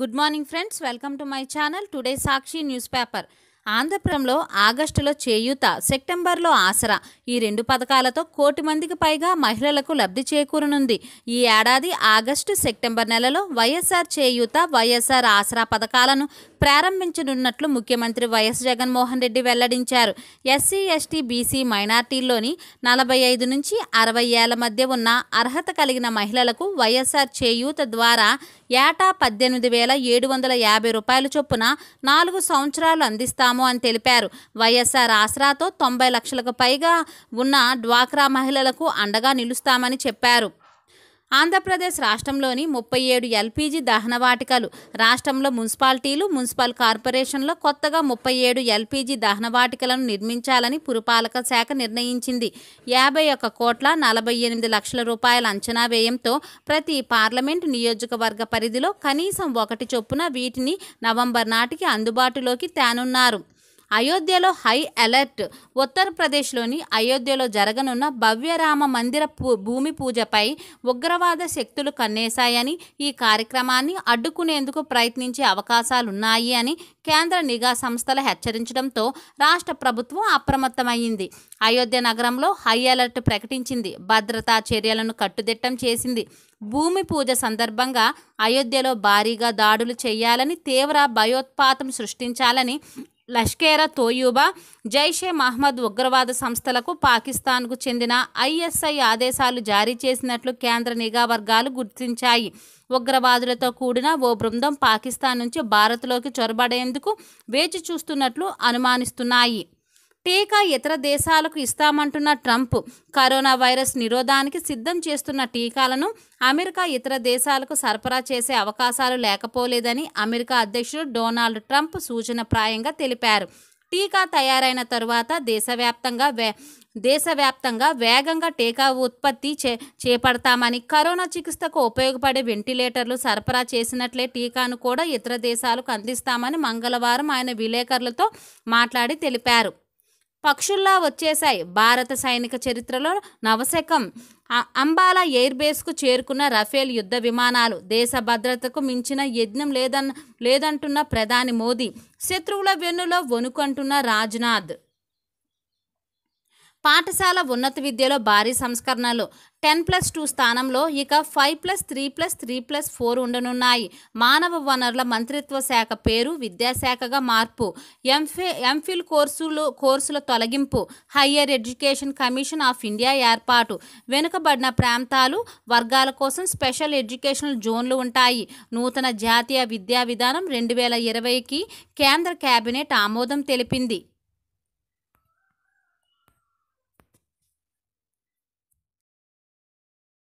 Good morning friends, welcome to my channel. Today Sakshi newspaper. ఆంధ్రప్రంలో ఆగస్టులో చేయూత సెప్టెంబర్లో ఆసరా ఈ రెండు పథకాలతో కోటి మందికి పైగా మహిళలకు లబ్ధి చేకూరనుంది ఈ ఏడాది ఆగస్టు సెప్టెంబర్ నెలలో వైఎస్ఆర్ చేయూత వైఎస్ఆర్ ఆసరా పథకాలను ప్రారంభించనున్నట్లు ముఖ్యమంత్రి వైఎస్ జగన్మోహన్ రెడ్డి వెల్లడించారు ఎస్సీ ఎస్టీ బీసీ మైనార్టీల్లోని నలభై ఐదు నుంచి అరవై ఏళ్ల మధ్య ఉన్న అర్హత కలిగిన మహిళలకు వైఎస్ఆర్ చేయూత ద్వారా ఏటా పద్దెనిమిది వేల ఏడు వందల యాభై రూపాయల చొప్పున నాలుగు సంవత్సరాలు అందిస్తాం చేస్తున్నాము అని తెలిపారు వైఎస్ఆర్ ఆసరాతో తొంభై లక్షలకు పైగా ఉన్న డ్వాక్రా మహిళలకు అండగా నిలుస్తామని చెప్పారు ఆంధ్రప్రదేశ్ రాష్ట్రంలోని ముప్పై ఏడు ఎల్పీజీ దహన వాటికలు రాష్ట్రంలో మున్సిపాలిటీలు మున్సిపల్ కార్పొరేషన్లో కొత్తగా ముప్పై ఏడు ఎల్పీజీ దహన వాటికలను నిర్మించాలని పురపాలక శాఖ నిర్ణయించింది యాభై ఒక్క కోట్ల నలభై ఎనిమిది లక్షల రూపాయల అంచనా వ్యయంతో ప్రతి పార్లమెంటు నియోజకవర్గ పరిధిలో కనీసం ఒకటి చొప్పున వీటిని నవంబర్ నాటికి అందుబాటులోకి తేనున్నారు అయోధ్యలో హై అలర్ట్ ఉత్తరప్రదేశ్లోని అయోధ్యలో జరగనున్న భవ్యరామ మందిర భూమి పూజపై ఉగ్రవాద శక్తులు కన్నేశాయని ఈ కార్యక్రమాన్ని అడ్డుకునేందుకు ప్రయత్నించే అవకాశాలున్నాయి అని కేంద్ర నిఘా సంస్థలు హెచ్చరించడంతో రాష్ట్ర ప్రభుత్వం అప్రమత్తమైంది అయోధ్య నగరంలో హై అలర్ట్ ప్రకటించింది భద్రతా చర్యలను కట్టుదిట్టం చేసింది భూమి పూజ సందర్భంగా అయోధ్యలో భారీగా దాడులు చేయాలని తీవ్ర భయోత్పాతం సృష్టించాలని లష్కేర తోయూబా జైషే మహ్మద్ ఉగ్రవాద సంస్థలకు పాకిస్తాన్కు చెందిన ఐఎస్ఐ ఆదేశాలు జారీ చేసినట్లు కేంద్ర నిఘా వర్గాలు గుర్తించాయి ఉగ్రవాదులతో కూడిన ఓ బృందం పాకిస్తాన్ నుంచి భారత్లోకి చొరబడేందుకు వేచి చూస్తున్నట్లు అనుమానిస్తున్నాయి టీకా ఇతర దేశాలకు ఇస్తామంటున్న ట్రంప్ కరోనా వైరస్ నిరోధానికి సిద్ధం చేస్తున్న టీకాలను అమెరికా ఇతర దేశాలకు సరఫరా చేసే అవకాశాలు లేకపోలేదని అమెరికా అధ్యక్షుడు డొనాల్డ్ ట్రంప్ ప్రాయంగా తెలిపారు టీకా తయారైన తరువాత దేశవ్యాప్తంగా వే దేశవ్యాప్తంగా వేగంగా టీకా ఉత్పత్తి చే చేపడతామని కరోనా చికిత్సకు ఉపయోగపడే వెంటిలేటర్లు సరఫరా చేసినట్లే టీకాను కూడా ఇతర దేశాలకు అందిస్తామని మంగళవారం ఆయన విలేకరులతో మాట్లాడి తెలిపారు పక్షుల్లా వచ్చేశాయి భారత సైనిక చరిత్రలో నవశకం అంబాలా ఎయిర్ బేస్కు చేరుకున్న రఫేల్ యుద్ధ విమానాలు దేశ భద్రతకు మించిన యజ్ఞం లేదన్న లేదంటున్న ప్రధాని మోదీ శత్రువుల వెన్నులో వణుకంటున్న రాజ్నాథ్ పాఠశాల ఉన్నత విద్యలో భారీ సంస్కరణలు టెన్ ప్లస్ టూ స్థానంలో ఇక five plus three plus three plus four ఉండనున్నాయి మానవ వనరుల మంత్రిత్వ శాఖ పేరు విద్యాశాఖగా మార్పు ఎంఫే ఎంఫిల్ కోర్సులు కోర్సుల తొలగింపు higher education commission of India ఏర్పాటు వెనుకబడిన ప్రాంతాలు వర్గాల కోసం స్పెషల్ ఎడ్యుకేషనల్ జోన్లు ఉంటాయి నూతన జాతీయ విద్యా విధానం రెండు వేల ఇరవైకి కేంద్ర కేబినెట్ ఆమోదం తెలిపింది